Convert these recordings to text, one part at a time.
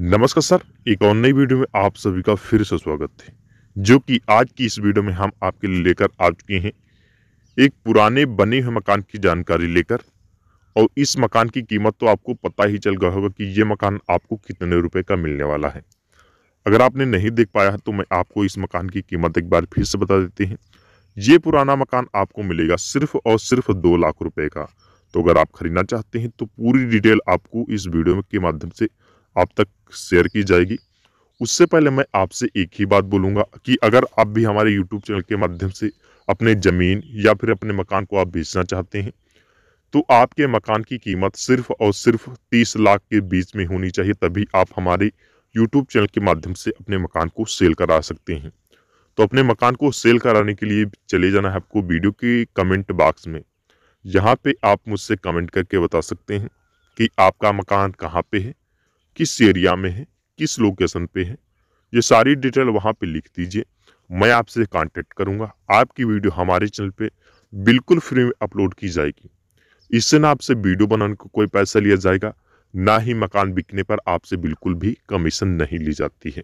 नमस्कार सर एक और नई वीडियो में आप सभी का फिर से स्वागत है जो कि आज की इस वीडियो में हम आपके लिए लेकर आ चुके हैं एक पुराने बने हुए मकान की जानकारी लेकर और इस मकान की कीमत तो आपको पता ही चल गया होगा कि ये मकान आपको कितने रुपए का मिलने वाला है अगर आपने नहीं देख पाया है तो मैं आपको इस मकान की कीमत एक बार फिर से बता देते हैं ये पुराना मकान आपको मिलेगा सिर्फ और सिर्फ दो लाख रुपये का तो अगर आप खरीदना चाहते हैं तो पूरी डिटेल आपको इस वीडियो के माध्यम से आप तक शेयर की जाएगी उससे पहले मैं आपसे एक ही बात बोलूँगा कि अगर आप भी हमारे यूट्यूब चैनल के माध्यम से अपने ज़मीन या फिर अपने मकान को आप बेचना चाहते हैं तो आपके मकान की कीमत सिर्फ और सिर्फ तीस लाख के बीच में होनी चाहिए तभी आप हमारे यूट्यूब चैनल के माध्यम से अपने मकान को सेल करा सकते हैं तो अपने मकान को सेल कराने के लिए चले जाना है आपको वीडियो के कमेंट बॉक्स में यहाँ पे आप मुझसे कमेंट करके बता सकते हैं कि आपका मकान कहाँ पे है किस एरिया में है किस लोकेशन पे है ये सारी डिटेल वहाँ पे लिख दीजिए मैं आपसे कांटेक्ट करूँगा आपकी वीडियो हमारे चैनल पे बिल्कुल फ्री में अपलोड की जाएगी इससे ना आपसे वीडियो बनाने को कोई पैसा लिया जाएगा ना ही मकान बिकने पर आपसे बिल्कुल भी कमीशन नहीं ली जाती है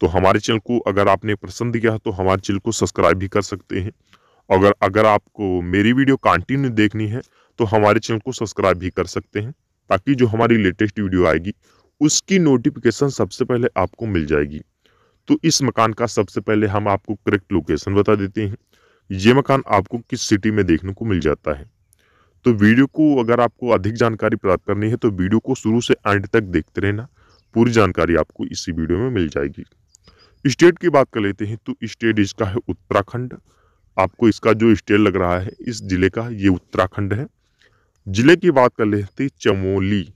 तो हमारे चैनल को अगर आपने पसंद किया तो हमारे चैनल को सब्सक्राइब भी कर सकते हैं अगर अगर आपको मेरी वीडियो कंटिन्यू देखनी है तो हमारे चैनल को सब्सक्राइब भी कर सकते हैं ताकि जो हमारी लेटेस्ट वीडियो आएगी उसकी नोटिफिकेशन सबसे पहले आपको मिल जाएगी तो इस मकान का सबसे पहले हम आपको करेक्ट लोकेशन बता देते हैं ये मकान आपको किस सिटी में देखने को मिल जाता है तो वीडियो को अगर आपको अधिक जानकारी प्राप्त करनी है तो वीडियो को शुरू से एंड तक देखते रहना पूरी जानकारी आपको इसी वीडियो में मिल जाएगी स्टेट की बात कर लेते हैं तो स्टेट इसका है उत्तराखंड आपको इसका जो स्टेट लग रहा है इस जिले का ये उत्तराखंड है जिले की बात कर लेते हैं तो चमोली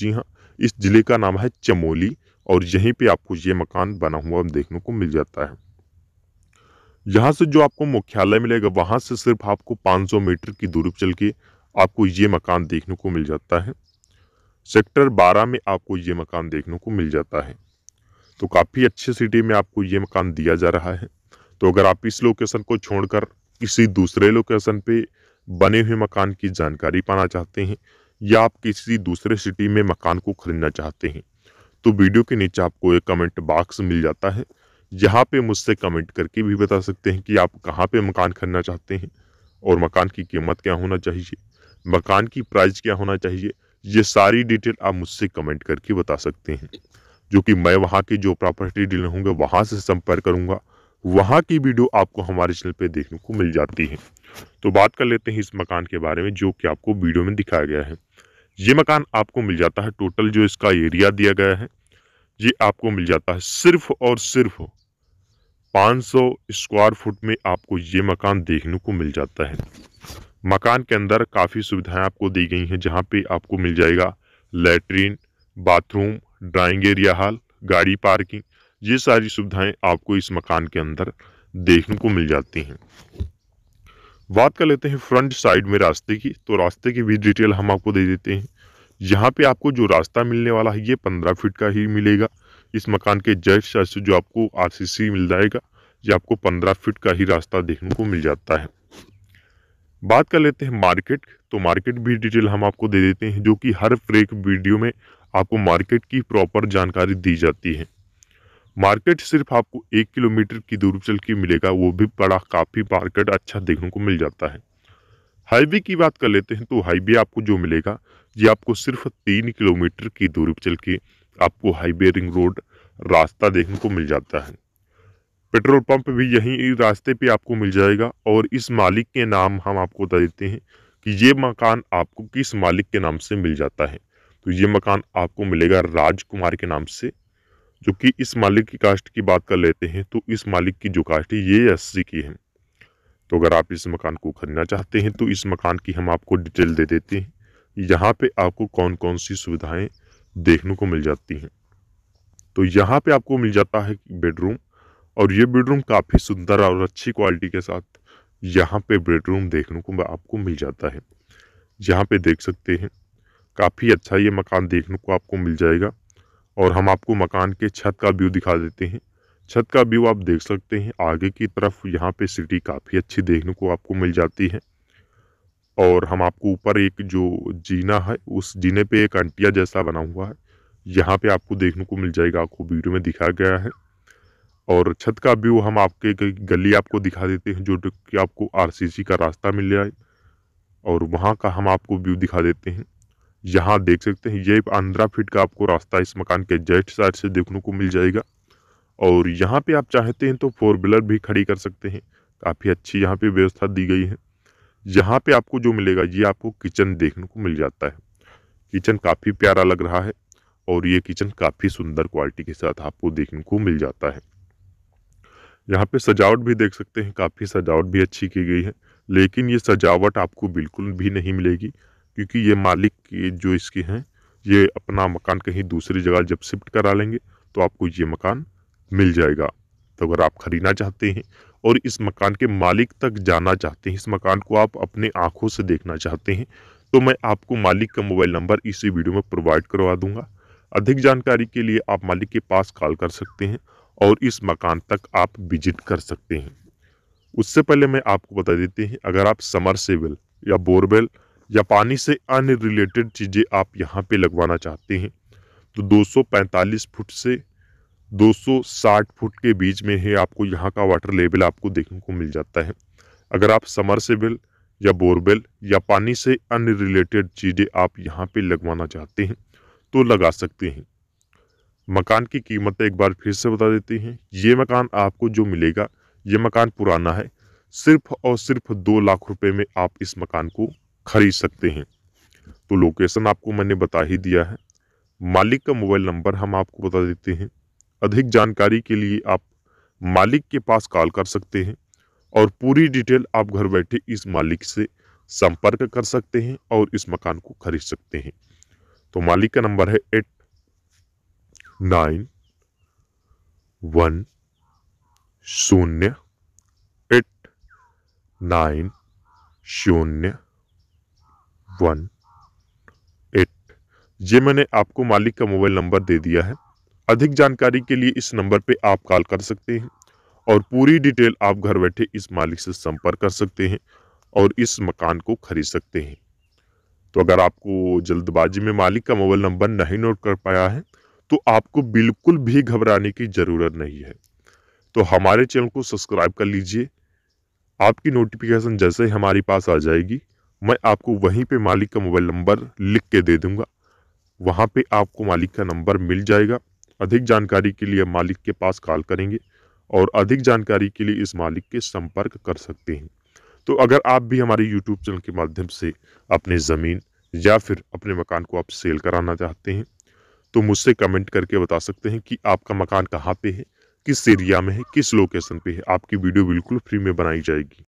जी हाँ इस ज़िले का नाम है चमोली और यहीं पे आपको ये मकान बना हुआ देखने को मिल जाता है यहाँ से जो आपको मुख्यालय मिलेगा वहाँ से सिर्फ आपको 500 मीटर की दूरी पर चल के आपको ये मकान देखने को मिल जाता है सेक्टर 12 में आपको ये मकान देखने को मिल जाता है तो काफ़ी अच्छे सिटी में आपको ये मकान दिया जा रहा है तो अगर आप इस लोकेशन को छोड़कर किसी दूसरे लोकेशन पे बने हुए मकान की जानकारी पाना चाहते हैं या आप किसी दूसरे सिटी में मकान को खरीदना चाहते हैं तो वीडियो के नीचे आपको एक कमेंट बॉक्स मिल जाता है यहाँ पे मुझसे कमेंट करके भी बता सकते हैं कि आप कहाँ पे मकान खरीदना चाहते हैं और मकान की कीमत क्या होना चाहिए मकान की प्राइस क्या होना चाहिए ये सारी डिटेल आप मुझसे कमेंट करके बता सकते हैं जो कि मैं वहाँ के जो प्रॉपर्टी डीलर होंगे वहाँ से संपर्क करूँगा वहाँ की वीडियो आपको हमारे चैनल पे देखने को मिल जाती है तो बात कर लेते हैं इस मकान के बारे में जो कि आपको वीडियो में दिखाया गया है ये मकान आपको मिल जाता है टोटल जो इसका एरिया दिया गया है ये आपको मिल जाता है सिर्फ और सिर्फ 500 स्क्वायर फुट में आपको ये मकान देखने को मिल जाता है मकान के अंदर काफ़ी सुविधाएं आपको दी गई हैं जहाँ पे आपको मिल जाएगा latrine bathroom drawing area hall गाड़ी पार्किंग ये सारी सुविधाएं आपको इस मकान के अंदर देखने को मिल जाती हैं बात कर लेते हैं फ्रंट साइड में रास्ते की तो रास्ते की भी डिटेल हम आपको दे देते हैं यहाँ पे आपको जो रास्ता मिलने वाला है ये पंद्रह फीट का ही मिलेगा इस मकान के जस्ट से जो आपको आर मिल जाएगा ये आपको पंद्रह फीट का ही रास्ता देखने को मिल जाता है बात कर लेते हैं मार्केट तो मार्केट भी डिटेल हम आपको दे देते हैं जो कि हर फ्रेक वीडियो में आपको मार्केट की प्रॉपर जानकारी दी जाती है मार्केट सिर्फ आपको एक किलोमीटर की दूरी चल के मिलेगा वो भी बड़ा काफ़ी मार्केट अच्छा देखने को मिल जाता है हाईवे की बात कर लेते हैं तो हाईवे आपको जो मिलेगा ये आपको सिर्फ तीन किलोमीटर की दूरी पर चल के आपको हाईवे रिंग रोड रास्ता देखने को मिल जाता है पेट्रोल पंप भी यहीं रास्ते पे आपको मिल जाएगा और इस मालिक के नाम हम आपको बता देते हैं कि ये मकान आपको किस मालिक के नाम से मिल जाता है तो ये मकान आपको मिलेगा राजकुमार के नाम से जो कि इस मालिक की कास्ट की बात कर लेते हैं तो इस मालिक की जो कास्ट है ये एस की है तो अगर आप इस मकान को खरीदना चाहते हैं तो इस मकान की हम आपको डिटेल दे देते हैं यहाँ पे आपको कौन कौन सी सुविधाएं देखने को मिल जाती हैं तो यहाँ पे आपको मिल जाता है बेडरूम और ये बेडरूम काफ़ी सुंदर और अच्छी क्वालिटी के साथ यहाँ पे बेडरूम देखने को आपको मिल जाता है यहाँ पे देख सकते हैं काफ़ी अच्छा ये मकान देखने को आपको मिल जाएगा और हम आपको मकान के छत का व्यू दिखा देते हैं छत का व्यू आप देख सकते हैं आगे की तरफ यहाँ पे सिटी काफ़ी अच्छी देखने को आपको मिल जाती है और हम आपको ऊपर एक जो जीना है उस जीने पे एक अंटिया जैसा बना हुआ है यहाँ पे आपको देखने को मिल जाएगा आपको वीडियो में दिखाया गया है और छत का व्यू हम आपके गली आपको दिखा देते हैं जो कि आपको आर का रास्ता मिल जाए और वहाँ का हम आपको व्यू दिखा देते हैं यहाँ देख सकते हैं ये पंद्रह फीट का आपको रास्ता इस मकान के जेट साइड से देखने को मिल जाएगा और यहाँ पे आप चाहते हैं तो फोर व्हीलर भी खड़ी कर सकते हैं काफ़ी अच्छी यहाँ पे व्यवस्था दी गई है यहाँ पे आपको जो मिलेगा ये आपको किचन देखने को मिल जाता है किचन काफ़ी प्यारा लग रहा है और ये किचन काफ़ी सुंदर क्वालिटी के साथ आपको देखने को मिल जाता है यहाँ पे सजावट भी देख सकते हैं काफ़ी सजावट भी अच्छी की गई है लेकिन ये सजावट आपको बिल्कुल भी नहीं मिलेगी क्योंकि ये मालिक जो इसके हैं ये अपना मकान कहीं दूसरी जगह जब शिफ्ट करा लेंगे तो आपको ये मकान मिल जाएगा तो अगर आप ख़रीदना चाहते हैं और इस मकान के मालिक तक जाना चाहते हैं इस मकान को आप अपने आँखों से देखना चाहते हैं तो मैं आपको मालिक का मोबाइल नंबर इसी वीडियो में प्रोवाइड करवा दूँगा अधिक जानकारी के लिए आप मालिक के पास कॉल कर सकते हैं और इस मकान तक आप विजिट कर सकते हैं उससे पहले मैं आपको बता देते हैं अगर आप समर सेवल या बोरवेल या पानी से अन रिलेटेड चीज़ें आप यहाँ पे लगवाना चाहते हैं तो 245 फुट से 260 फुट के बीच में है आपको यहाँ का वाटर लेवल आपको देखने को मिल जाता है अगर आप समरसेबल या बोरवेल या पानी से अन रिलेटेड चीज़ें आप यहाँ पे लगवाना चाहते हैं तो लगा सकते हैं मकान की कीमत एक बार फिर से बता देते हैं ये मकान आपको जो मिलेगा ये मकान पुराना है सिर्फ और सिर्फ दो लाख रुपए में आप इस मकान को खरीद सकते हैं तो लोकेशन आपको मैंने बता ही दिया है मालिक का मोबाइल नंबर हम आपको बता देते हैं अधिक जानकारी के लिए आप मालिक के पास कॉल कर सकते हैं और पूरी डिटेल आप घर बैठे इस मालिक से संपर्क कर सकते हैं और इस मकान को खरीद सकते हैं तो मालिक का नंबर है एट नाइन वन शून्य एट नाइन शून्य वन एट ये मैंने आपको मालिक का मोबाइल नंबर दे दिया है अधिक जानकारी के लिए इस नंबर पे आप कॉल कर सकते हैं और पूरी डिटेल आप घर बैठे इस मालिक से संपर्क कर सकते हैं और इस मकान को खरीद सकते हैं तो अगर आपको जल्दबाजी में मालिक का मोबाइल नंबर नहीं नोट कर पाया है तो आपको बिल्कुल भी घबराने की ज़रूरत नहीं है तो हमारे चैनल को सब्सक्राइब कर लीजिए आपकी नोटिफिकेशन जैसे ही हमारे पास आ जाएगी मैं आपको वहीं पे मालिक का मोबाइल नंबर लिख के दे दूंगा वहाँ पे आपको मालिक का नंबर मिल जाएगा अधिक जानकारी के लिए मालिक के पास कॉल करेंगे और अधिक जानकारी के लिए इस मालिक के संपर्क कर सकते हैं तो अगर आप भी हमारे यूट्यूब चैनल के माध्यम से अपने ज़मीन या फिर अपने मकान को आप सेल कराना चाहते हैं तो मुझसे कमेंट करके बता सकते हैं कि आपका मकान कहाँ पर है किस एरिया में है किस लोकेशन पर है आपकी वीडियो बिल्कुल फ्री में बनाई जाएगी